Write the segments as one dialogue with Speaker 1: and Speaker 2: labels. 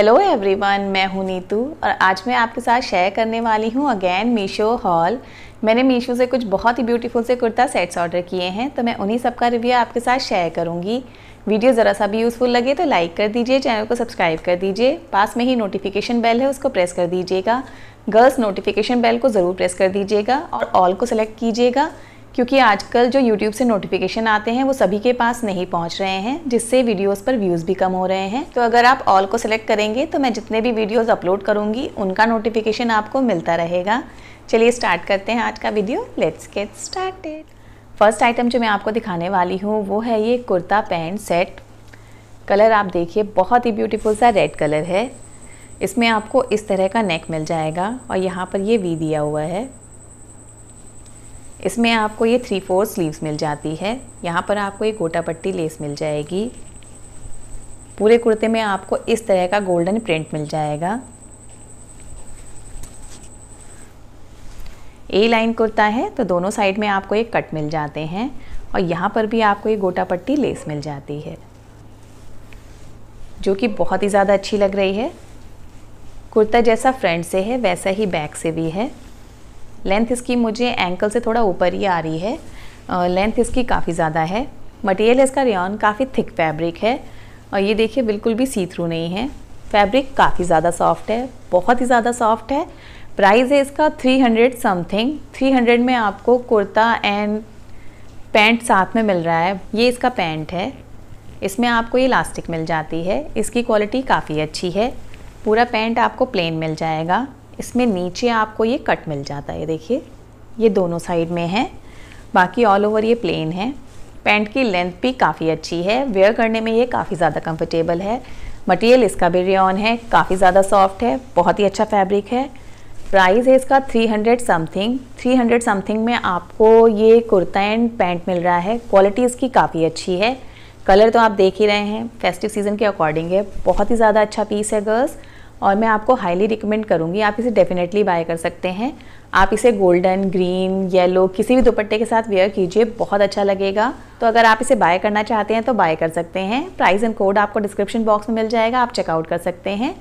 Speaker 1: hello everyone मैं हूं नीतू और आज मैं आपके साथ शेयर करने वाली हूं अगेन मीशो हॉल मैंने मीशो से कुछ बहुत ही ब्यूटीफुल से कुर्ता सेट्स ऑर्डर किए हैं तो मैं उन्हीं सब का रिव्यू आपके साथ शेयर करूंगी वीडियो ज़रा सा भी यूज़फुल लगे तो लाइक कर दीजिए चैनल को सब्सक्राइब कर दीजिए पास में ही नोटिफिकेशन बेल है उसको प्रेस कर दीजिएगा गर्ल्स नोटिफिकेशन बेल को ज़रूर प्रेस कर दीजिएगा और ऑल को सेलेक्ट कीजिएगा क्योंकि आजकल जो YouTube से नोटिफिकेशन आते हैं वो सभी के पास नहीं पहुंच रहे हैं जिससे वीडियोस पर व्यूज़ भी कम हो रहे हैं तो अगर आप ऑल को सिलेक्ट करेंगे तो मैं जितने भी वीडियोस अपलोड करूँगी उनका नोटिफिकेशन आपको मिलता रहेगा चलिए स्टार्ट करते हैं आज का video let's get started first item जो मैं आपको दिखाने वाली हूँ वो है ये कुर्ता पैंट सेट कलर आप देखिए बहुत ही ब्यूटीफुल सा रेड कलर है इसमें आपको इस तरह का नेक मिल जाएगा और यहाँ पर ये वी दिया हुआ है इसमें आपको ये थ्री फोर स्लीव्स मिल जाती है यहाँ पर आपको ये गोटा पट्टी लेस मिल जाएगी पूरे कुर्ते में आपको इस तरह का गोल्डन प्रिंट मिल जाएगा ए लाइन कुर्ता है तो दोनों साइड में आपको एक कट मिल जाते हैं और यहाँ पर भी आपको ये गोटा पट्टी लेस मिल जाती है जो कि बहुत ही ज़्यादा अच्छी लग रही है कुर्ता जैसा फ्रंट से है वैसा ही बैक से भी है लेंथ इसकी मुझे एंकल से थोड़ा ऊपर ही आ रही है लेंथ इसकी काफ़ी ज़्यादा है मटेरियल इसका रेन काफ़ी थिक फैब्रिक है और ये देखिए बिल्कुल भी सी थ्रू नहीं है फैब्रिक काफ़ी ज़्यादा सॉफ्ट है बहुत ही ज़्यादा सॉफ्ट है प्राइस है इसका 300 समथिंग 300 में आपको कुर्ता एंड पैंट साथ में मिल रहा है ये इसका पैंट है इसमें आपको ये इलास्टिक मिल जाती है इसकी क्वालिटी काफ़ी अच्छी है पूरा पैंट आपको प्लेन मिल जाएगा इसमें नीचे आपको ये कट मिल जाता है देखिए ये दोनों साइड में है बाकी ऑल ओवर ये प्लेन है पैंट की लेंथ भी काफ़ी अच्छी है वेयर करने में ये काफ़ी ज़्यादा कंफर्टेबल है मटेरियल इसका भी रेन है काफ़ी ज़्यादा सॉफ्ट है बहुत ही अच्छा फैब्रिक है प्राइस है इसका 300 समथिंग 300 समथिंग में आपको ये कुर्ता एंड पैंट मिल रहा है क्वालिटी इसकी काफ़ी अच्छी है कलर तो आप देख ही रहे हैं फेस्टिव सीज़न के अकॉर्डिंग है बहुत ही ज़्यादा अच्छा पीस है गर्ल्स और मैं आपको हाईली रिकमेंड करूँगी आप इसे डेफिनेटली बाय कर सकते हैं आप इसे गोल्डन ग्रीन येलो किसी भी दुपट्टे के साथ वेयर कीजिए बहुत अच्छा लगेगा तो अगर आप इसे बाय करना चाहते हैं तो बाय कर सकते हैं प्राइस एंड कोड आपको डिस्क्रिप्शन बॉक्स में मिल जाएगा आप चेकआउट कर सकते हैं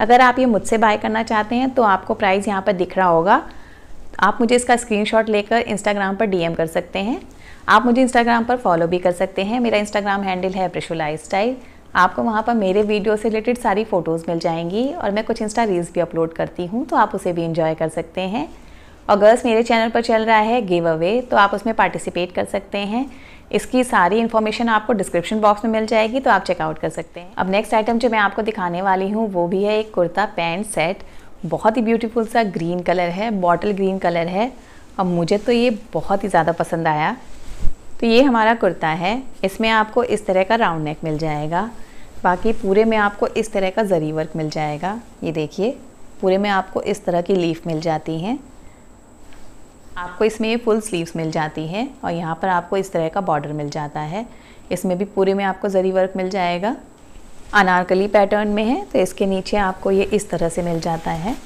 Speaker 1: अगर आप ये मुझसे बाय करना चाहते हैं तो आपको प्राइस यहाँ पर दिख रहा होगा आप मुझे इसका स्क्रीनशॉट लेकर इंस्टाग्राम पर डीएम कर सकते हैं आप मुझे इंस्टाग्राम पर फॉलो भी कर सकते हैं मेरा इंस्टाग्राम हैंडल है प्रशुला स्टाइल आपको वहाँ पर मेरे वीडियो से रिलेटेड सारी फ़ोटोज़ मिल जाएंगी और मैं कुछ इंस्टा रील्स भी अपलोड करती हूँ तो आप उसे भी इंजॉय कर सकते हैं और गर्ल्स मेरे चैनल पर चल रहा है गिव अवे तो आप उसमें पार्टिसिपेट कर सकते हैं इसकी सारी इन्फॉर्मेशन आपको डिस्क्रिप्शन बॉक्स में मिल जाएगी तो आप चेकआउट कर सकते हैं अब नेक्स्ट आइटम जो मैं आपको दिखाने वाली हूँ वो भी है एक कुर्ता पैंट सेट बहुत ही ब्यूटीफुल सा ग्रीन कलर है बॉटल ग्रीन कलर है अब मुझे तो ये बहुत ही ज़्यादा पसंद आया तो ये हमारा कुर्ता है इसमें आपको इस तरह का राउंड नेक मिल जाएगा बाकी पूरे में आपको इस तरह का ज़री वर्क मिल जाएगा ये देखिए पूरे में आपको इस तरह की लीफ मिल जाती हैं आपको इसमें ये फुल स्लीव्स मिल जाती हैं और यहाँ पर आपको इस तरह का बॉर्डर मिल जाता है इसमें भी पूरे में आपको ज़री वर्क मिल जाएगा अनारकली पैटर्न में है तो इसके नीचे आपको ये इस तरह से मिल जाता है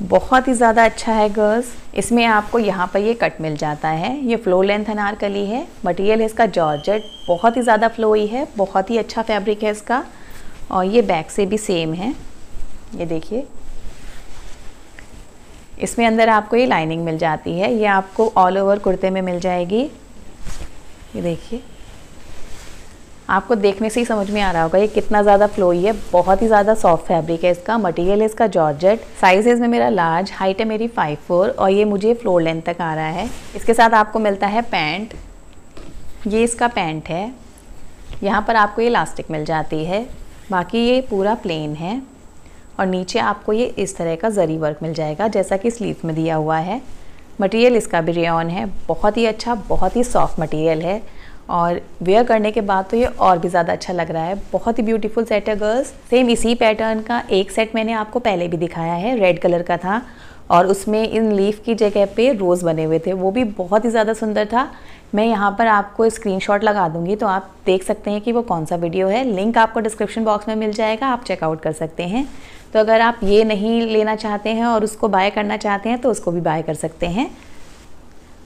Speaker 1: बहुत ही ज़्यादा अच्छा है गर्ल्स इसमें आपको यहाँ पर ये कट मिल जाता है ये फ्लो लेंथ अनारकली है मटेरियल है इसका जॉर्जेट बहुत ही ज़्यादा फ्लोई है बहुत ही अच्छा फैब्रिक है इसका और ये बैक से भी सेम है ये देखिए इसमें अंदर आपको ये लाइनिंग मिल जाती है ये आपको ऑल ओवर कुर्ते में मिल जाएगी ये देखिए आपको देखने से ही समझ में आ रहा होगा ये कितना ज़्यादा फ्लोई है बहुत ही ज़्यादा सॉफ्ट फैब्रिक है इसका मटेरियल है इसका जॉर्जेट साइजेज में मेरा लार्ज हाइट है मेरी फाइव फोर और ये मुझे फ्लोर लेंथ तक आ रहा है इसके साथ आपको मिलता है पैंट ये इसका पैंट है यहाँ पर आपको ये इलास्टिक मिल जाती है बाकी ये पूरा प्लेन है और नीचे आपको ये इस तरह का जरी वर्क मिल जाएगा जैसा कि स्लीव में दिया हुआ है मटेरियल इसका भी रेन है बहुत ही अच्छा बहुत ही सॉफ्ट मटेरियल है और वेयर करने के बाद तो ये और भी ज़्यादा अच्छा लग रहा है बहुत ही ब्यूटीफुल सेट है गर्ल्स सेम इसी पैटर्न का एक सेट मैंने आपको पहले भी दिखाया है रेड कलर का था और उसमें इन लीफ की जगह पे रोज़ बने हुए थे वो भी बहुत ही ज़्यादा सुंदर था मैं यहाँ पर आपको स्क्रीनशॉट लगा दूंगी तो आप देख सकते हैं कि वो कौन सा वीडियो है लिंक आपको डिस्क्रिप्शन बॉक्स में मिल जाएगा आप चेकआउट कर सकते हैं तो अगर आप ये नहीं लेना चाहते हैं और उसको बाय करना चाहते हैं तो उसको भी बाय कर सकते हैं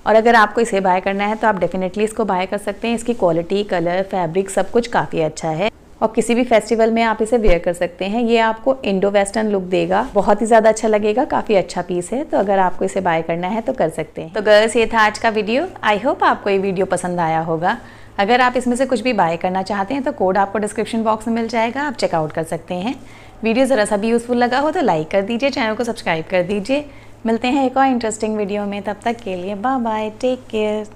Speaker 1: और अगर आपको इसे बाय करना है तो आप डेफिनेटली इसको बाय कर सकते हैं इसकी क्वालिटी कलर फैब्रिक सब कुछ काफ़ी अच्छा है और किसी भी फेस्टिवल में आप इसे वेयर कर सकते हैं ये आपको इंडो वेस्टर्न लुक देगा बहुत ही ज़्यादा अच्छा लगेगा काफ़ी अच्छा पीस है तो अगर आपको इसे बाय करना है तो कर सकते हैं तो गर्ल्स ये था आज का वीडियो आई होप आपको ये वीडियो पसंद आया होगा अगर आप इसमें से कुछ भी बाय करना चाहते हैं तो कोड आपको डिस्क्रिप्शन बॉक्स में मिल जाएगा आप चेकआउट कर सकते हैं वीडियो ज़रा सा भी यूज़फुल लगा हो तो लाइक कर दीजिए चैनल को सब्सक्राइब कर दीजिए मिलते हैं एक और इंटरेस्टिंग वीडियो में तब तक के लिए बाय बाय टेक केयर